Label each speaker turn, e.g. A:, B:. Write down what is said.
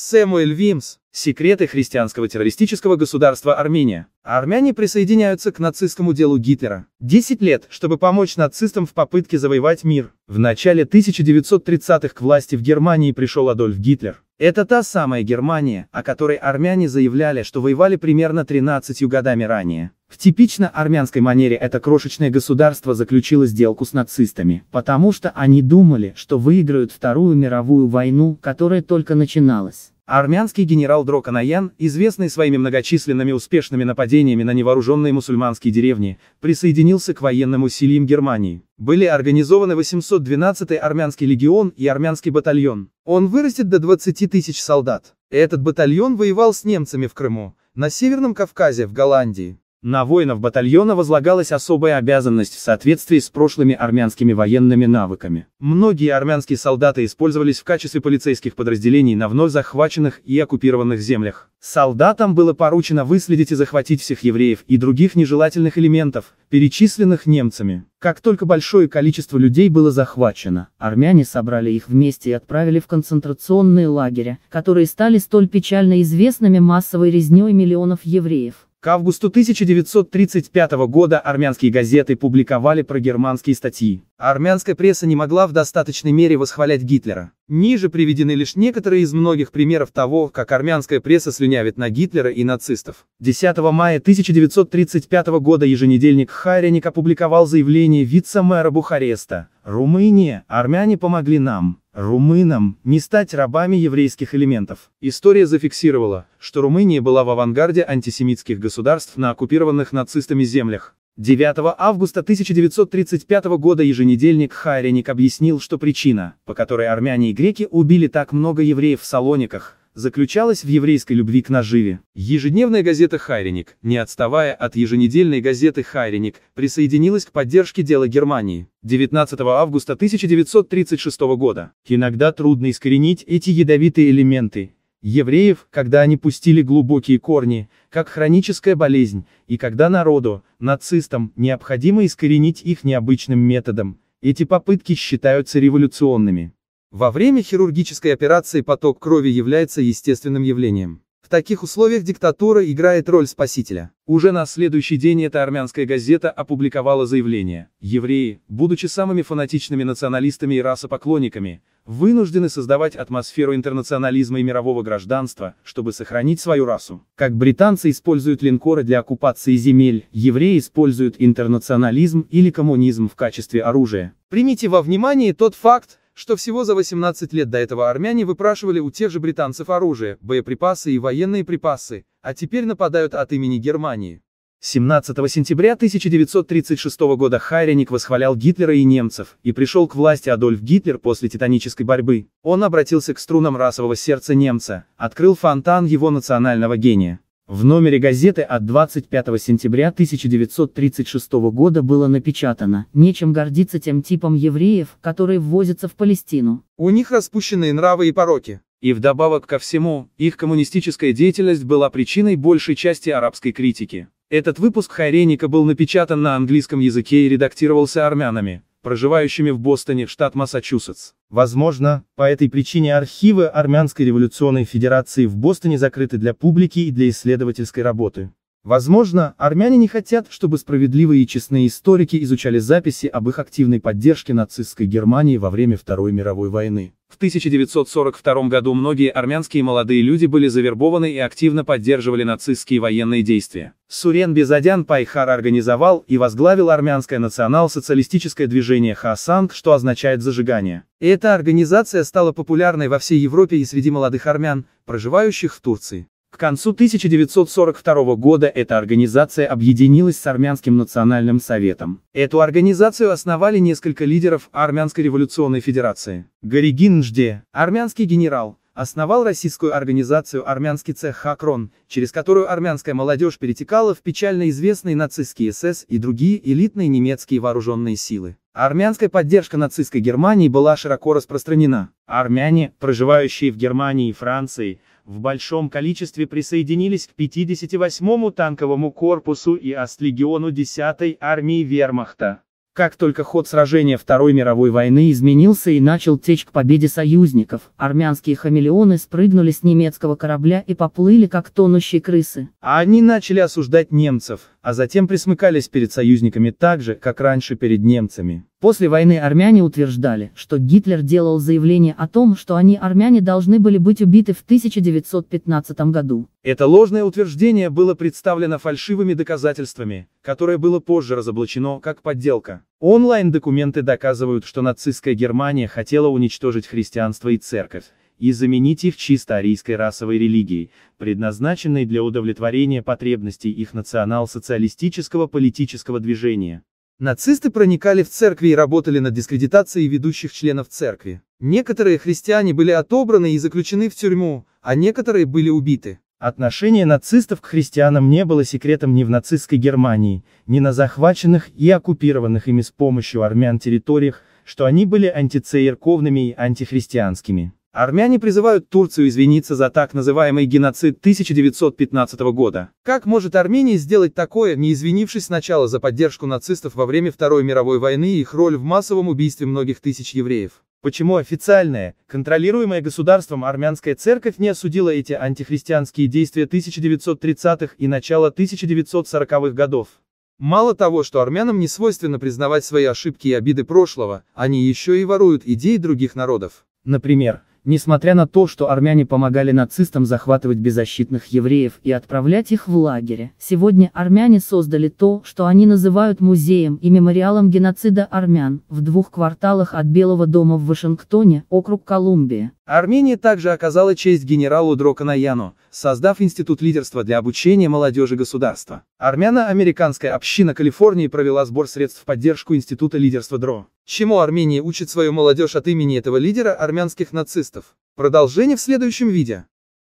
A: Сэмуэль Вимс. Секреты христианского террористического государства Армения. А армяне присоединяются к нацистскому делу Гитлера. 10 лет, чтобы помочь нацистам в попытке завоевать мир. В начале 1930-х к власти в Германии пришел Адольф Гитлер. Это та самая Германия, о которой армяне заявляли, что воевали примерно 13 годами ранее. В типично армянской манере это крошечное государство заключило сделку с нацистами,
B: потому что они думали, что выиграют Вторую мировую войну, которая только начиналась.
A: Армянский генерал Дроканаян, известный своими многочисленными успешными нападениями на невооруженные мусульманские деревни, присоединился к военным усилиям Германии. Были организованы 812-й армянский легион и армянский батальон. Он вырастет до 20 тысяч солдат. Этот батальон воевал с немцами в Крыму, на Северном Кавказе, в Голландии. На воинов батальона возлагалась особая обязанность в соответствии с прошлыми армянскими военными навыками. Многие армянские солдаты использовались в качестве полицейских подразделений на вновь захваченных и оккупированных землях. Солдатам было поручено выследить и захватить всех евреев и других нежелательных элементов, перечисленных немцами. Как только большое количество людей было захвачено,
B: армяне собрали их вместе и отправили в концентрационные лагеря, которые стали столь печально известными массовой резней миллионов евреев. К августу
A: 1935 года армянские газеты публиковали про германские статьи. Армянская пресса не могла в достаточной мере восхвалять Гитлера. Ниже приведены лишь некоторые из многих примеров того, как армянская пресса слюнявит на Гитлера и нацистов. 10 мая 1935 года еженедельник Хариник опубликовал заявление вице-мэра Бухареста. «Румыния, армяне помогли нам, румынам, не стать рабами еврейских элементов». История зафиксировала, что Румыния была в авангарде антисемитских государств на оккупированных нацистами землях. 9 августа 1935 года еженедельник Хайреник объяснил, что причина, по которой армяне и греки убили так много евреев в Салониках, заключалась в еврейской любви к наживе. Ежедневная газета «Хайреник», не отставая от еженедельной газеты «Хайреник», присоединилась к поддержке дела Германии. 19 августа 1936 года. Иногда трудно искоренить эти ядовитые элементы, евреев, когда они пустили глубокие корни, как хроническая болезнь, и когда народу, нацистам, необходимо искоренить их необычным методом, эти попытки считаются революционными. Во время хирургической операции поток крови является естественным явлением. В таких условиях диктатура играет роль спасителя. Уже на следующий день эта армянская газета опубликовала заявление. Евреи, будучи самыми фанатичными националистами и расопоклонниками, вынуждены создавать атмосферу интернационализма и мирового гражданства, чтобы сохранить свою расу. Как британцы используют линкоры для оккупации земель, евреи используют интернационализм или коммунизм в качестве оружия. Примите во внимание тот факт, что всего за 18 лет до этого армяне выпрашивали у тех же британцев оружие, боеприпасы и военные припасы, а теперь нападают от имени Германии. 17 сентября 1936 года Хайреник восхвалял Гитлера и немцев, и пришел к власти Адольф Гитлер после титанической борьбы. Он обратился к струнам расового сердца немца, открыл фонтан его национального гения. В номере газеты от 25 сентября 1936 года было напечатано
B: «Нечем гордиться тем типом евреев, которые ввозятся в Палестину».
A: У них распущенные нравы и пороки. И вдобавок ко всему, их коммунистическая деятельность была причиной большей части арабской критики. Этот выпуск Хайреника был напечатан на английском языке и редактировался армянами проживающими в Бостоне, штат Массачусетс. Возможно, по этой причине архивы Армянской революционной федерации в Бостоне закрыты для публики и для исследовательской работы. Возможно, армяне не хотят, чтобы справедливые и честные историки изучали записи об их активной поддержке нацистской Германии во время Второй мировой войны. В 1942 году многие армянские молодые люди были завербованы и активно поддерживали нацистские военные действия. Сурен Безадян Пайхар организовал и возглавил армянское национал-социалистическое движение Хасанг, что означает «зажигание». Эта организация стала популярной во всей Европе и среди молодых армян, проживающих в Турции. К концу 1942 года эта организация объединилась с Армянским национальным советом. Эту организацию основали несколько лидеров Армянской революционной федерации. Горигин Нжде, армянский генерал, основал российскую организацию «Армянский цех Хакрон», через которую армянская молодежь перетекала в печально известные нацистские СС и другие элитные немецкие вооруженные силы. Армянская поддержка нацистской Германии была широко распространена. Армяне, проживающие в Германии и Франции, в большом количестве присоединились к 58-му танковому корпусу и Астлегиону 10-й армии вермахта. Как только ход сражения Второй мировой
B: войны изменился и начал течь к победе союзников, армянские хамелеоны спрыгнули с немецкого корабля и поплыли как тонущие крысы.
A: А они начали осуждать немцев, а затем присмыкались перед союзниками так же, как раньше перед немцами.
B: После войны армяне утверждали, что Гитлер делал заявление о том, что они, армяне, должны были быть убиты в 1915 году.
A: Это ложное утверждение было представлено фальшивыми доказательствами, которое было позже разоблачено как подделка. Онлайн-документы доказывают, что нацистская Германия хотела уничтожить христианство и церковь, и заменить их чисто арийской расовой религией, предназначенной для удовлетворения потребностей их национал-социалистического политического движения. Нацисты проникали в церкви и работали над дискредитацией ведущих членов церкви. Некоторые христиане были отобраны и заключены в тюрьму, а некоторые были убиты. Отношение нацистов к христианам не было секретом ни в нацистской Германии, ни на захваченных и оккупированных ими с помощью армян территориях, что они были антицерковными и антихристианскими. Армяне призывают Турцию извиниться за так называемый геноцид 1915 года. Как может Армения сделать такое, не извинившись сначала за поддержку нацистов во время Второй мировой войны и их роль в массовом убийстве многих тысяч евреев? Почему официальная, контролируемая государством армянская церковь не осудила эти антихристианские действия 1930-х и начала 1940-х годов? Мало того, что армянам не свойственно признавать свои ошибки и обиды прошлого, они
B: еще и воруют идеи других народов. Например, несмотря на то, что армяне помогали нацистам захватывать беззащитных евреев и отправлять их в лагеря. Сегодня армяне создали то, что они называют музеем и мемориалом геноцида армян, в двух кварталах от Белого дома в Вашингтоне, округ Колумбия.
A: Армения также оказала честь генералу Дроканаяну, создав Институт лидерства для обучения молодежи государства. Армяно-американская община Калифорнии провела сбор средств в поддержку Института лидерства ДРО. Чему Армения учит свою молодежь от имени этого лидера армянских нацистов? Продолжение в следующем видео.